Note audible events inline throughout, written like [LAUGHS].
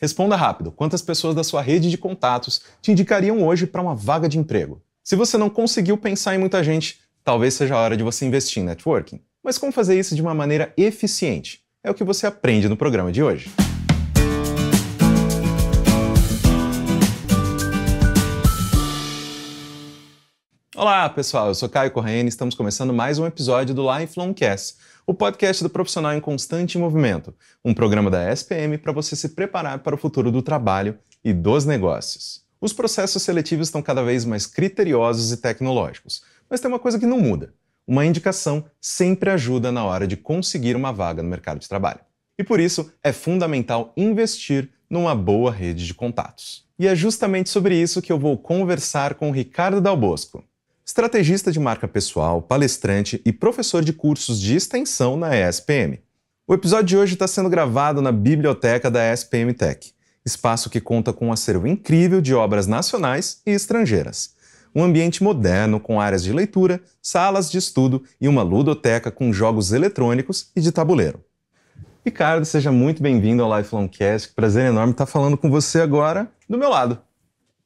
Responda rápido: quantas pessoas da sua rede de contatos te indicariam hoje para uma vaga de emprego? Se você não conseguiu pensar em muita gente, talvez seja a hora de você investir em networking. Mas como fazer isso de uma maneira eficiente? É o que você aprende no programa de hoje. Olá, pessoal. Eu sou Caio Corrêa e estamos começando mais um episódio do Lifelong Cast o podcast do profissional em constante movimento, um programa da SPM para você se preparar para o futuro do trabalho e dos negócios. Os processos seletivos estão cada vez mais criteriosos e tecnológicos, mas tem uma coisa que não muda: uma indicação sempre ajuda na hora de conseguir uma vaga no mercado de trabalho. E por isso é fundamental investir numa boa rede de contatos. E é justamente sobre isso que eu vou conversar com o Ricardo Dalbosco estrategista de marca pessoal, palestrante e professor de cursos de extensão na ESPM. O episódio de hoje está sendo gravado na biblioteca da ESPM Tech, espaço que conta com um acervo incrível de obras nacionais e estrangeiras. Um ambiente moderno com áreas de leitura, salas de estudo e uma ludoteca com jogos eletrônicos e de tabuleiro. Ricardo, seja muito bem-vindo ao Lifelong Cast. Prazer enorme estar falando com você agora do meu lado.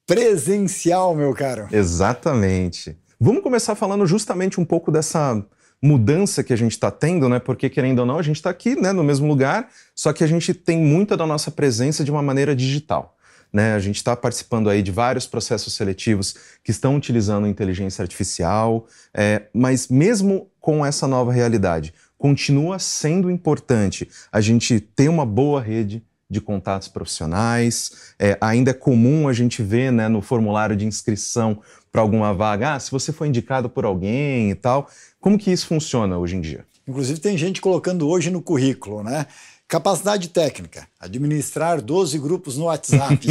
Presencial, meu caro. Exatamente. Vamos começar falando justamente um pouco dessa mudança que a gente está tendo, né? Porque, querendo ou não, a gente está aqui né, no mesmo lugar, só que a gente tem muita da nossa presença de uma maneira digital. Né? A gente está participando aí de vários processos seletivos que estão utilizando inteligência artificial, é, mas mesmo com essa nova realidade, continua sendo importante a gente ter uma boa rede, de contatos profissionais. É, ainda é comum a gente ver né, no formulário de inscrição para alguma vaga, ah, se você foi indicado por alguém e tal. Como que isso funciona hoje em dia? Inclusive tem gente colocando hoje no currículo, né? Capacidade técnica, administrar 12 grupos no WhatsApp. [LAUGHS] é,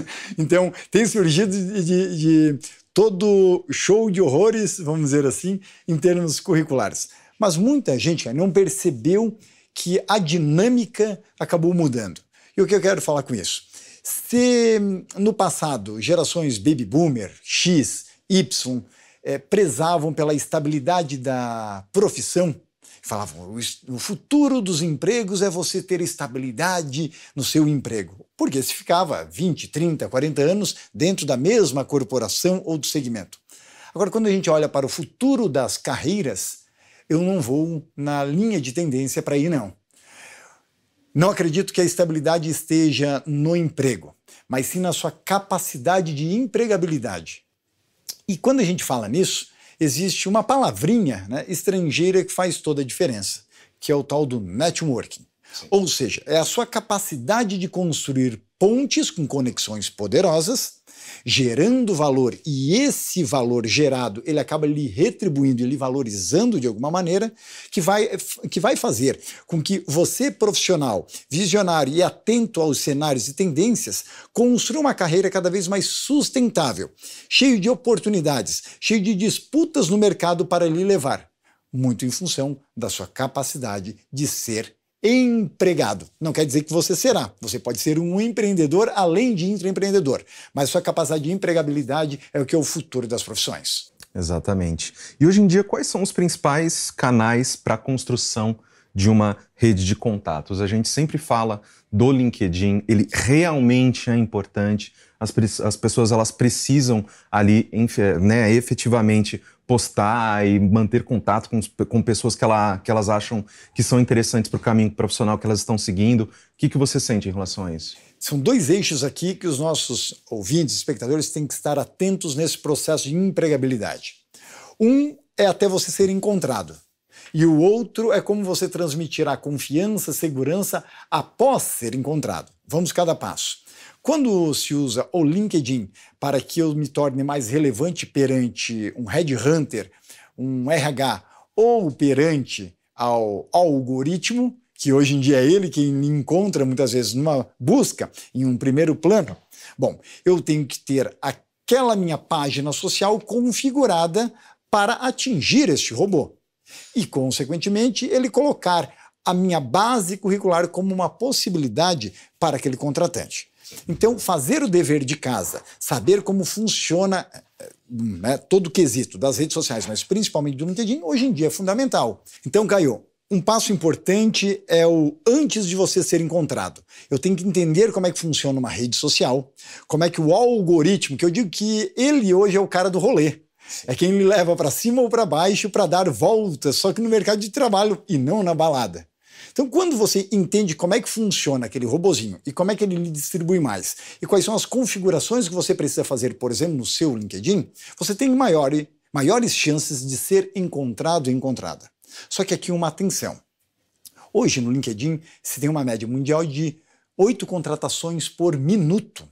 é [LAUGHS] então, tem surgido de, de, de todo show de horrores, vamos dizer assim, em termos curriculares. Mas muita gente não percebeu que a dinâmica acabou mudando. E o que eu quero falar com isso? Se hum, no passado gerações baby boomer, X, Y, é, prezavam pela estabilidade da profissão, falavam o futuro dos empregos é você ter estabilidade no seu emprego. Porque se ficava 20, 30, 40 anos dentro da mesma corporação ou do segmento. Agora, quando a gente olha para o futuro das carreiras, eu não vou na linha de tendência para ir, não. Não acredito que a estabilidade esteja no emprego, mas sim na sua capacidade de empregabilidade. E quando a gente fala nisso, existe uma palavrinha né, estrangeira que faz toda a diferença, que é o tal do networking. Sim. Ou seja, é a sua capacidade de construir pontes com conexões poderosas gerando valor e esse valor gerado ele acaba lhe retribuindo e lhe valorizando de alguma maneira, que vai, que vai fazer com que você, profissional, visionário e atento aos cenários e tendências, construa uma carreira cada vez mais sustentável, cheio de oportunidades, cheio de disputas no mercado para lhe levar, muito em função da sua capacidade de ser empregado. Não quer dizer que você será. Você pode ser um empreendedor além de intraempreendedor, mas sua capacidade de empregabilidade é o que é o futuro das profissões. Exatamente. E hoje em dia, quais são os principais canais para a construção de uma rede de contatos? A gente sempre fala do LinkedIn, ele realmente é importante. As, as pessoas elas precisam ali né, efetivamente postar e manter contato com, com pessoas que, ela, que elas acham que são interessantes para o caminho profissional que elas estão seguindo. O que, que você sente em relação a isso? São dois eixos aqui que os nossos ouvintes, espectadores, têm que estar atentos nesse processo de empregabilidade. Um é até você ser encontrado. E o outro é como você transmitirá confiança, segurança após ser encontrado. Vamos cada passo. Quando se usa o LinkedIn para que eu me torne mais relevante perante um headhunter, um RH ou perante ao algoritmo, que hoje em dia é ele quem me encontra muitas vezes numa busca, em um primeiro plano, bom, eu tenho que ter aquela minha página social configurada para atingir este robô e, consequentemente, ele colocar a minha base curricular como uma possibilidade para aquele contratante. Então, fazer o dever de casa, saber como funciona eh, né, todo o quesito das redes sociais, mas principalmente do LinkedIn, hoje em dia é fundamental. Então, Caio, um passo importante é o antes de você ser encontrado. Eu tenho que entender como é que funciona uma rede social, como é que o algoritmo, que eu digo que ele hoje é o cara do rolê. É quem me leva para cima ou para baixo para dar voltas, só que no mercado de trabalho e não na balada. Então, quando você entende como é que funciona aquele robozinho e como é que ele lhe distribui mais e quais são as configurações que você precisa fazer, por exemplo, no seu LinkedIn, você tem maior, maiores chances de ser encontrado e encontrada. Só que aqui uma atenção. Hoje no LinkedIn se tem uma média mundial de 8 contratações por minuto.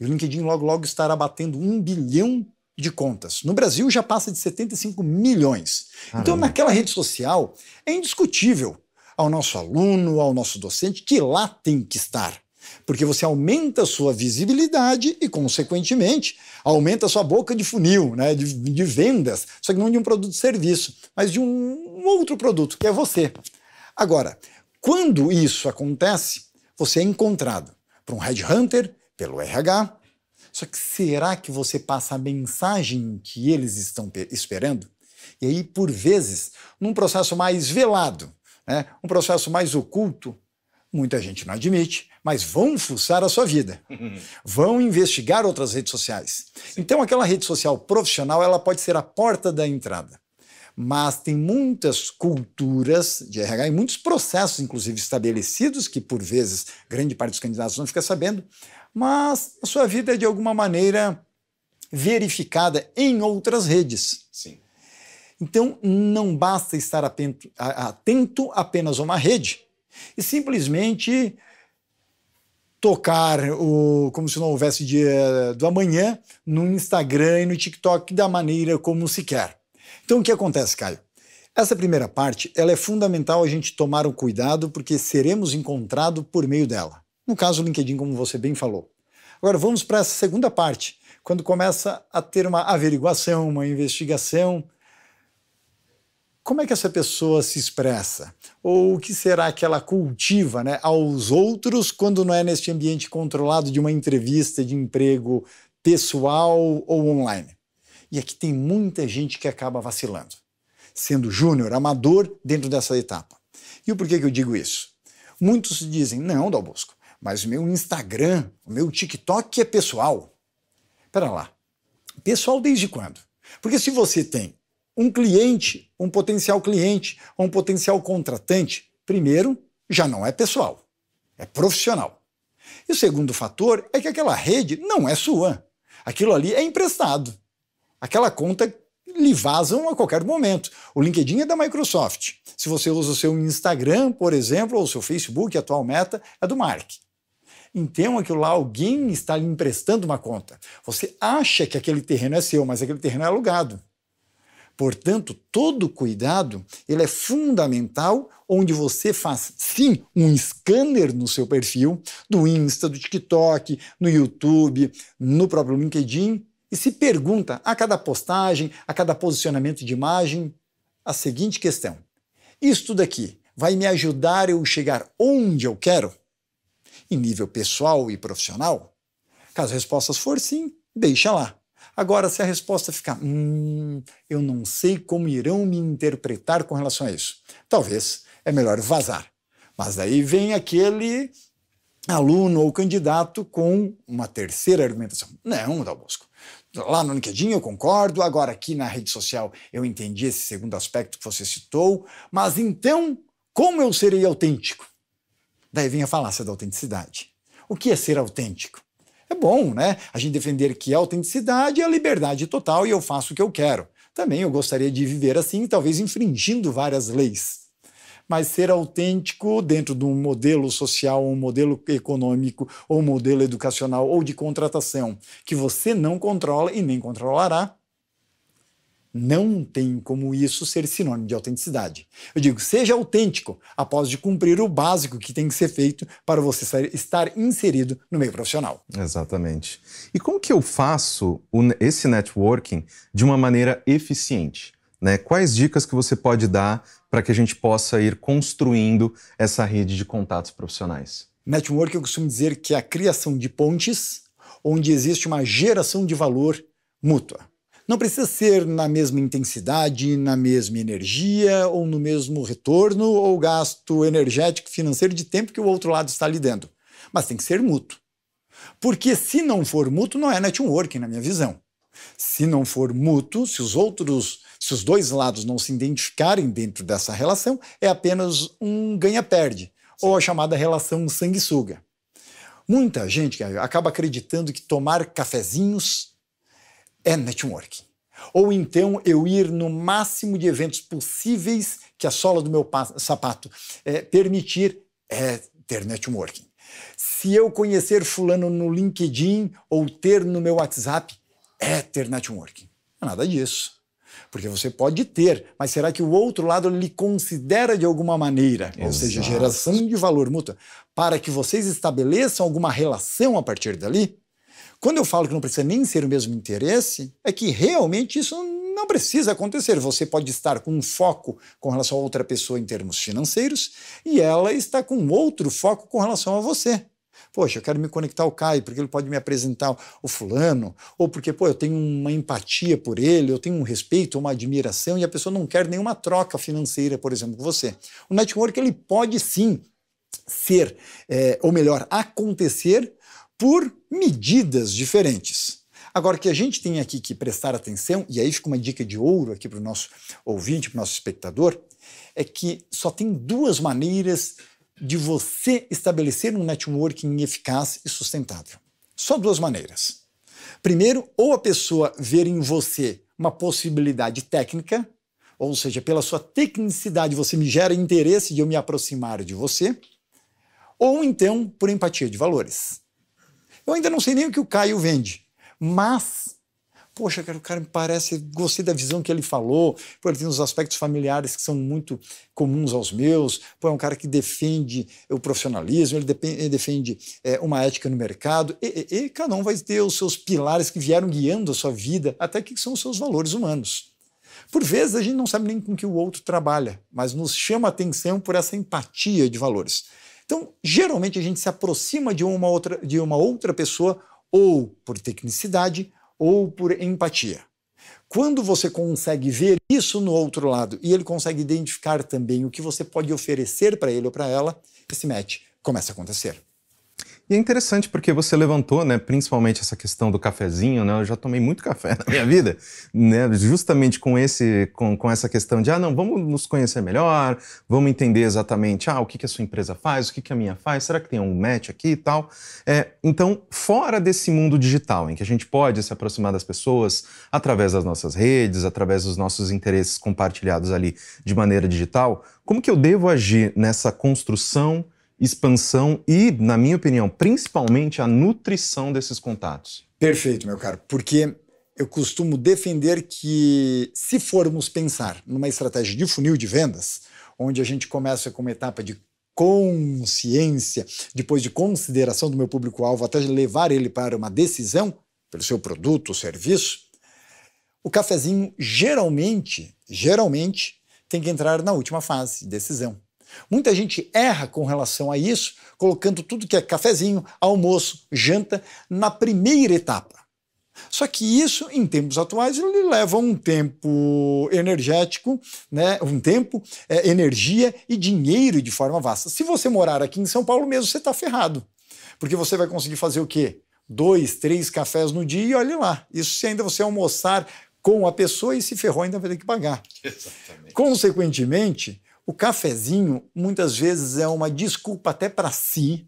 E o LinkedIn logo logo estará batendo um bilhão de contas. No Brasil já passa de 75 milhões. Então, Caramba. Então, naquela rede social, é indiscutível ao nosso aluno, ao nosso docente, que lá tem que estar. Porque você aumenta a sua visibilidade e, consequentemente, aumenta a sua boca de funil, né, de, de vendas, só que não de um produto de serviço, mas de um outro produto, que é você. Agora, quando isso acontece, você é encontrado por um headhunter, pelo RH. Só que será que você passa a mensagem que eles estão esperando? E aí, por vezes, num processo mais velado, né? Um processo mais oculto, muita gente não admite, mas vão fuçar a sua vida, [LAUGHS] vão investigar outras redes sociais. Então, aquela rede social profissional ela pode ser a porta da entrada mas tem muitas culturas de RH e muitos processos, inclusive estabelecidos, que por vezes grande parte dos candidatos não fica sabendo, mas a sua vida é de alguma maneira verificada em outras redes. Sim. Então, não basta estar atento, atento apenas a uma rede e simplesmente tocar o como se não houvesse dia do amanhã no Instagram e no TikTok da maneira como se quer. Então o que acontece, Caio? Essa primeira parte, ela é fundamental a gente tomar o cuidado porque seremos encontrados por meio dela. No caso, o LinkedIn, como você bem falou. Agora vamos para essa segunda parte, quando começa a ter uma averiguação, uma investigação, como é que essa pessoa se expressa? Ou o que será que ela cultiva né, aos outros quando não é neste ambiente controlado de uma entrevista de emprego pessoal ou online? E aqui tem muita gente que acaba vacilando, sendo júnior, amador dentro dessa etapa. E o porquê que eu digo isso? Muitos dizem, não, Dalbosco, mas o meu Instagram, o meu TikTok é pessoal. Pera lá, pessoal desde quando? Porque se você tem um cliente, um potencial cliente ou um potencial contratante, primeiro, já não é pessoal, é profissional. E o segundo fator é que aquela rede não é sua. Aquilo ali é emprestado. Aquela conta lhe vazam a qualquer momento. O LinkedIn é da Microsoft. Se você usa o seu Instagram, por exemplo, ou o seu Facebook, a atual meta, é do Mark. Então, aquilo é lá, alguém está lhe emprestando uma conta. Você acha que aquele terreno é seu, mas aquele terreno é alugado. Portanto, todo cuidado ele é fundamental, onde você faz sim um scanner no seu perfil, do Insta, do TikTok, no YouTube, no próprio LinkedIn, e se pergunta a cada postagem, a cada posicionamento de imagem, a seguinte questão: Isto daqui vai me ajudar eu chegar onde eu quero? Em nível pessoal e profissional? Caso a resposta for sim, deixa lá. Agora, se a resposta ficar, hum, eu não sei como irão me interpretar com relação a isso, talvez é melhor vazar. Mas daí vem aquele aluno ou candidato com uma terceira argumentação. Não, Dal Bosco. Lá no LinkedIn eu concordo, agora aqui na rede social eu entendi esse segundo aspecto que você citou, mas então como eu serei autêntico? Daí vem a falácia da autenticidade. O que é ser autêntico? É bom, né? A gente defender que a é autenticidade é a liberdade total e eu faço o que eu quero. Também eu gostaria de viver assim, talvez infringindo várias leis. Mas ser autêntico dentro de um modelo social, um modelo econômico, ou um modelo educacional, ou de contratação que você não controla e nem controlará, não tem como isso ser sinônimo de autenticidade. Eu digo, seja autêntico após de cumprir o básico que tem que ser feito para você estar inserido no meio profissional. Exatamente. E como que eu faço esse networking de uma maneira eficiente? Né? Quais dicas que você pode dar para que a gente possa ir construindo essa rede de contatos profissionais? Networking eu costumo dizer que é a criação de pontes onde existe uma geração de valor mútua. Não precisa ser na mesma intensidade, na mesma energia, ou no mesmo retorno, ou gasto energético, financeiro, de tempo que o outro lado está lhe dando. Mas tem que ser mútuo. Porque se não for mútuo, não é networking, na minha visão. Se não for mútuo, se os outros, se os dois lados não se identificarem dentro dessa relação, é apenas um ganha-perde, ou a chamada relação sanguessuga. Muita gente acaba acreditando que tomar cafezinhos é networking. Ou então eu ir no máximo de eventos possíveis que a sola do meu sapato é, permitir é ter networking. Se eu conhecer fulano no LinkedIn ou ter no meu WhatsApp, é ter networking. Não é nada disso. Porque você pode ter, mas será que o outro lado lhe considera de alguma maneira? Exato. Ou seja, geração de valor mútuo, para que vocês estabeleçam alguma relação a partir dali? Quando eu falo que não precisa nem ser o mesmo interesse, é que realmente isso não precisa acontecer. Você pode estar com um foco com relação a outra pessoa em termos financeiros e ela está com outro foco com relação a você. Poxa, eu quero me conectar ao Caio porque ele pode me apresentar o fulano, ou porque pô, eu tenho uma empatia por ele, eu tenho um respeito, uma admiração e a pessoa não quer nenhuma troca financeira, por exemplo, com você. O network ele pode sim ser, é, ou melhor, acontecer por medidas diferentes. Agora, o que a gente tem aqui que prestar atenção, e aí fica uma dica de ouro aqui para o nosso ouvinte, para o nosso espectador, é que só tem duas maneiras de você estabelecer um networking eficaz e sustentável. Só duas maneiras. Primeiro, ou a pessoa ver em você uma possibilidade técnica, ou seja, pela sua tecnicidade você me gera interesse de eu me aproximar de você, ou então por empatia de valores. Eu ainda não sei nem o que o Caio vende, mas poxa, cara, o cara me parece, gostei da visão que ele falou, pô, ele tem uns aspectos familiares que são muito comuns aos meus, pô, é um cara que defende o profissionalismo, ele, depende, ele defende é, uma ética no mercado, e, e, e, cada um vai ter os seus pilares que vieram guiando a sua vida, até que são os seus valores humanos. Por vezes a gente não sabe nem com que o outro trabalha, mas nos chama a atenção por essa empatia de valores. Então, geralmente a gente se aproxima de uma outra, de uma outra pessoa ou por tecnicidade ou por empatia. Quando você consegue ver isso no outro lado e ele consegue identificar também o que você pode oferecer para ele ou para ela, esse match começa a acontecer. E é interessante porque você levantou, né, principalmente essa questão do cafezinho, né? Eu já tomei muito café na minha vida, né? Justamente com esse, com, com essa questão de ah, não, vamos nos conhecer melhor, vamos entender exatamente ah, o que, que a sua empresa faz, o que, que a minha faz, será que tem um match aqui e tal? É, então, fora desse mundo digital, em que a gente pode se aproximar das pessoas através das nossas redes, através dos nossos interesses compartilhados ali de maneira digital, como que eu devo agir nessa construção? expansão e, na minha opinião, principalmente a nutrição desses contatos. Perfeito, meu caro, porque eu costumo defender que, se formos pensar numa estratégia de funil de vendas, onde a gente começa com uma etapa de consciência, depois de consideração do meu público-alvo, até levar ele para uma decisão pelo seu produto ou serviço, o cafezinho geralmente, geralmente, tem que entrar na última fase, decisão. Muita gente erra com relação a isso, colocando tudo que é cafezinho, almoço, janta na primeira etapa. Só que isso, em tempos atuais, ele leva um tempo energético, né? um tempo, é, energia e dinheiro de forma vasta. Se você morar aqui em São Paulo mesmo, você está ferrado. Porque você vai conseguir fazer o quê? Dois, três cafés no dia e olhe lá. Isso se ainda você almoçar com a pessoa e se ferrou, ainda vai ter que pagar. Exatamente. Consequentemente, o cafezinho muitas vezes é uma desculpa até para si,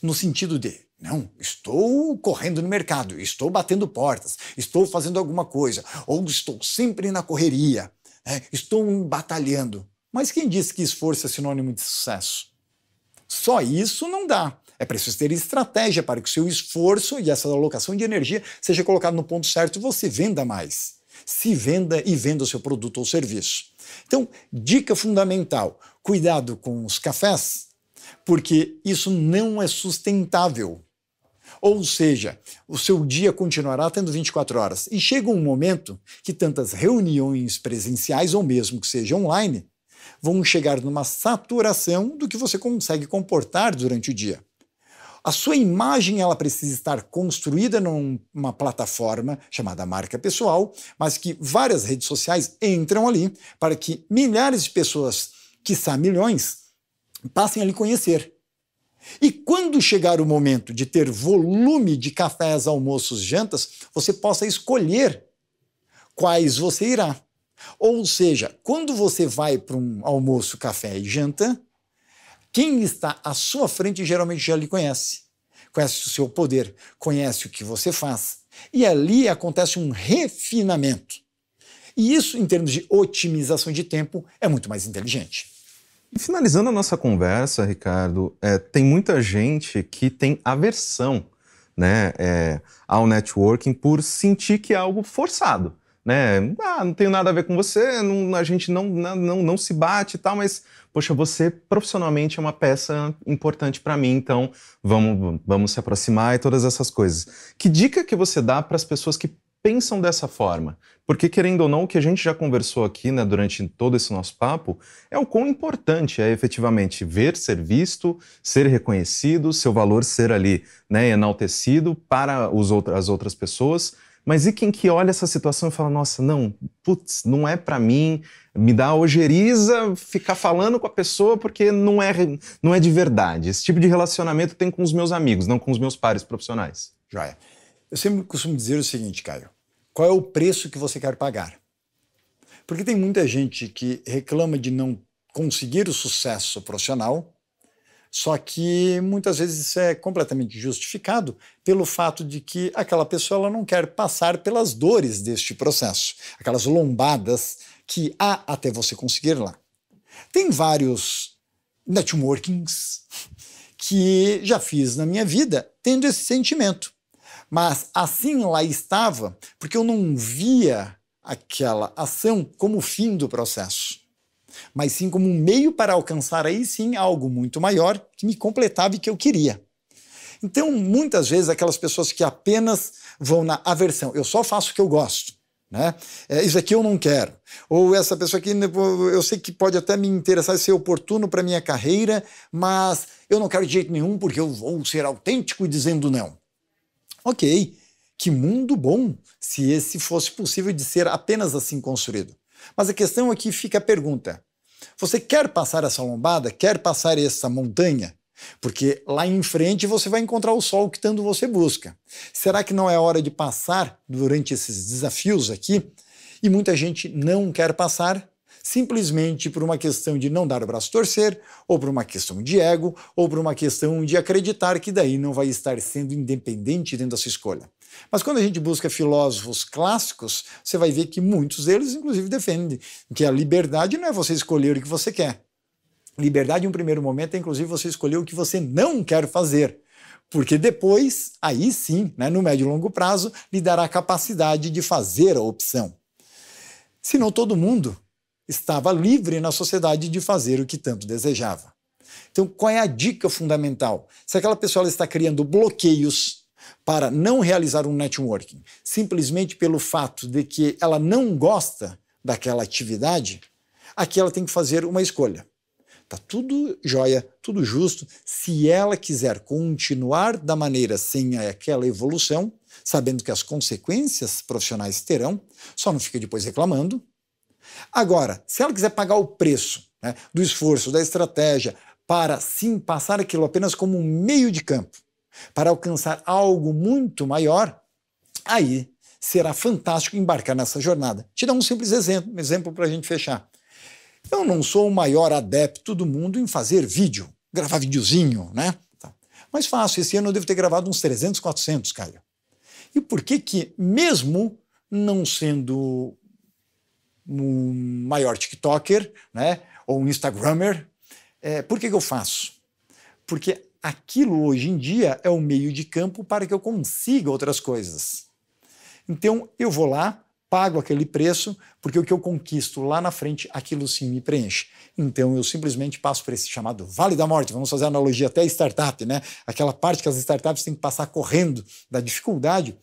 no sentido de não, estou correndo no mercado, estou batendo portas, estou fazendo alguma coisa, ou estou sempre na correria, né, estou batalhando. Mas quem disse que esforço é sinônimo de sucesso? Só isso não dá. É preciso ter estratégia para que o seu esforço e essa alocação de energia seja colocado no ponto certo e você venda mais se venda e venda seu produto ou serviço. Então, dica fundamental: cuidado com os cafés, porque isso não é sustentável. Ou seja, o seu dia continuará tendo 24 horas. E chega um momento que tantas reuniões presenciais, ou mesmo que seja online, vão chegar numa saturação do que você consegue comportar durante o dia. A sua imagem ela precisa estar construída numa plataforma chamada marca pessoal, mas que várias redes sociais entram ali para que milhares de pessoas, quiçá milhões, passem a lhe conhecer. E quando chegar o momento de ter volume de cafés, almoços, jantas, você possa escolher quais você irá. Ou seja, quando você vai para um almoço, café e janta, quem está à sua frente geralmente já lhe conhece. Conhece o seu poder, conhece o que você faz. E ali acontece um refinamento. E isso, em termos de otimização de tempo, é muito mais inteligente. E finalizando a nossa conversa, Ricardo, é, tem muita gente que tem aversão né, é, ao networking por sentir que é algo forçado né? Ah, não tenho nada a ver com você, não, a gente não, não, não se bate e tal, mas, poxa, você profissionalmente é uma peça importante para mim, então vamos, vamos se aproximar e todas essas coisas. Que dica que você dá para as pessoas que pensam dessa forma. Porque, querendo ou não, o que a gente já conversou aqui né, durante todo esse nosso papo é o quão importante é efetivamente ver, ser visto, ser reconhecido, seu valor ser ali né, enaltecido para os as outras pessoas mas e quem que olha essa situação e fala, nossa, não, putz, não é para mim, me dá ojeriza ficar falando com a pessoa porque não é, não é de verdade. Esse tipo de relacionamento tem com os meus amigos, não com os meus pares profissionais. Joia. Eu sempre costumo dizer o seguinte, Caio, qual é o preço que você quer pagar? Porque tem muita gente que reclama de não conseguir o sucesso profissional, só que muitas vezes isso é completamente justificado pelo fato de que aquela pessoa ela não quer passar pelas dores deste processo, aquelas lombadas que há até você conseguir lá. Tem vários networkings que já fiz na minha vida tendo esse sentimento. Mas assim lá estava, porque eu não via aquela ação como o fim do processo mas sim como um meio para alcançar aí sim algo muito maior que me completava e que eu queria. Então, muitas vezes, aquelas pessoas que apenas vão na aversão, eu só faço o que eu gosto. Né? É, isso aqui eu não quero. Ou essa pessoa aqui, né, eu sei que pode até me interessar ser oportuno para minha carreira, mas eu não quero de jeito nenhum porque eu vou ser autêntico dizendo não. Ok, que mundo bom se esse fosse possível de ser apenas assim construído. Mas a questão aqui fica a pergunta: você quer passar essa lombada? Quer passar essa montanha? Porque lá em frente você vai encontrar o sol que tanto você busca. Será que não é hora de passar durante esses desafios aqui? E muita gente não quer passar simplesmente por uma questão de não dar o braço torcer, ou por uma questão de ego, ou por uma questão de acreditar que daí não vai estar sendo independente dentro da sua escolha. Mas quando a gente busca filósofos clássicos, você vai ver que muitos deles, inclusive, defendem que a liberdade não é você escolher o que você quer. Liberdade, em um primeiro momento, é inclusive você escolher o que você não quer fazer. Porque depois, aí sim, né, no médio e longo prazo, lhe dará a capacidade de fazer a opção. Senão todo mundo estava livre na sociedade de fazer o que tanto desejava. Então, qual é a dica fundamental? Se aquela pessoa está criando bloqueios para não realizar um networking simplesmente pelo fato de que ela não gosta daquela atividade, aqui ela tem que fazer uma escolha. Tá tudo jóia, tudo justo. Se ela quiser continuar da maneira sem aquela evolução, sabendo que as consequências profissionais terão, só não fica depois reclamando. Agora, se ela quiser pagar o preço né, do esforço, da estratégia, para sim passar aquilo apenas como um meio de campo, para alcançar algo muito maior, aí será fantástico embarcar nessa jornada. Te dar um simples exemplo, um exemplo para a gente fechar. Eu não sou o maior adepto do mundo em fazer vídeo, gravar videozinho, né? Tá. Mas faço. Esse ano eu devo ter gravado uns 300, 400, Caio. E por que que, mesmo não sendo um maior TikToker, né, ou um Instagrammer, é, por que que eu faço? Porque aquilo hoje em dia é o meio de campo para que eu consiga outras coisas. Então eu vou lá, pago aquele preço, porque o que eu conquisto lá na frente, aquilo sim me preenche. Então eu simplesmente passo por esse chamado Vale da Morte. Vamos fazer analogia até startup, né? Aquela parte que as startups têm que passar correndo da dificuldade.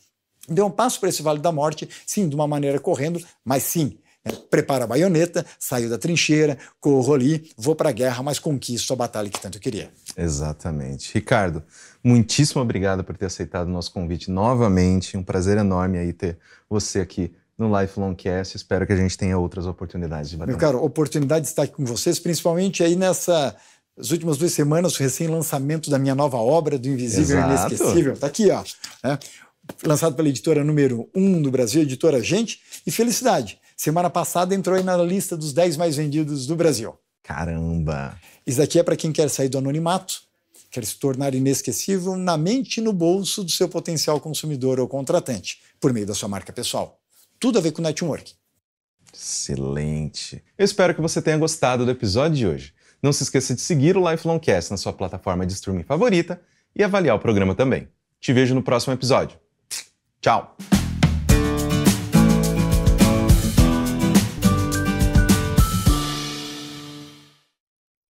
Então eu passo por esse Vale da Morte, sim, de uma maneira correndo, mas sim, é, preparo a baioneta, saio da trincheira, corro ali, vou para a guerra, mas conquisto a batalha que tanto queria. Exatamente. Ricardo, muitíssimo obrigado por ter aceitado o nosso convite novamente. Um prazer enorme aí ter você aqui no Lifelong Cast. Espero que a gente tenha outras oportunidades de bater. Meu caro, oportunidade de estar aqui com vocês, principalmente aí nessa as últimas duas semanas, o recém-lançamento da minha nova obra, do Invisível Exato. Inesquecível. Está aqui, ó. Né? Lançado pela editora número 1 um do Brasil, editora Gente, e felicidade. Semana passada entrou aí na lista dos 10 mais vendidos do Brasil. Caramba! Isso daqui é para quem quer sair do anonimato, quer se tornar inesquecível na mente e no bolso do seu potencial consumidor ou contratante, por meio da sua marca pessoal. Tudo a ver com network. Excelente. Eu espero que você tenha gostado do episódio de hoje. Não se esqueça de seguir o Lifelong Cast na sua plataforma de streaming favorita e avaliar o programa também. Te vejo no próximo episódio. Tchau!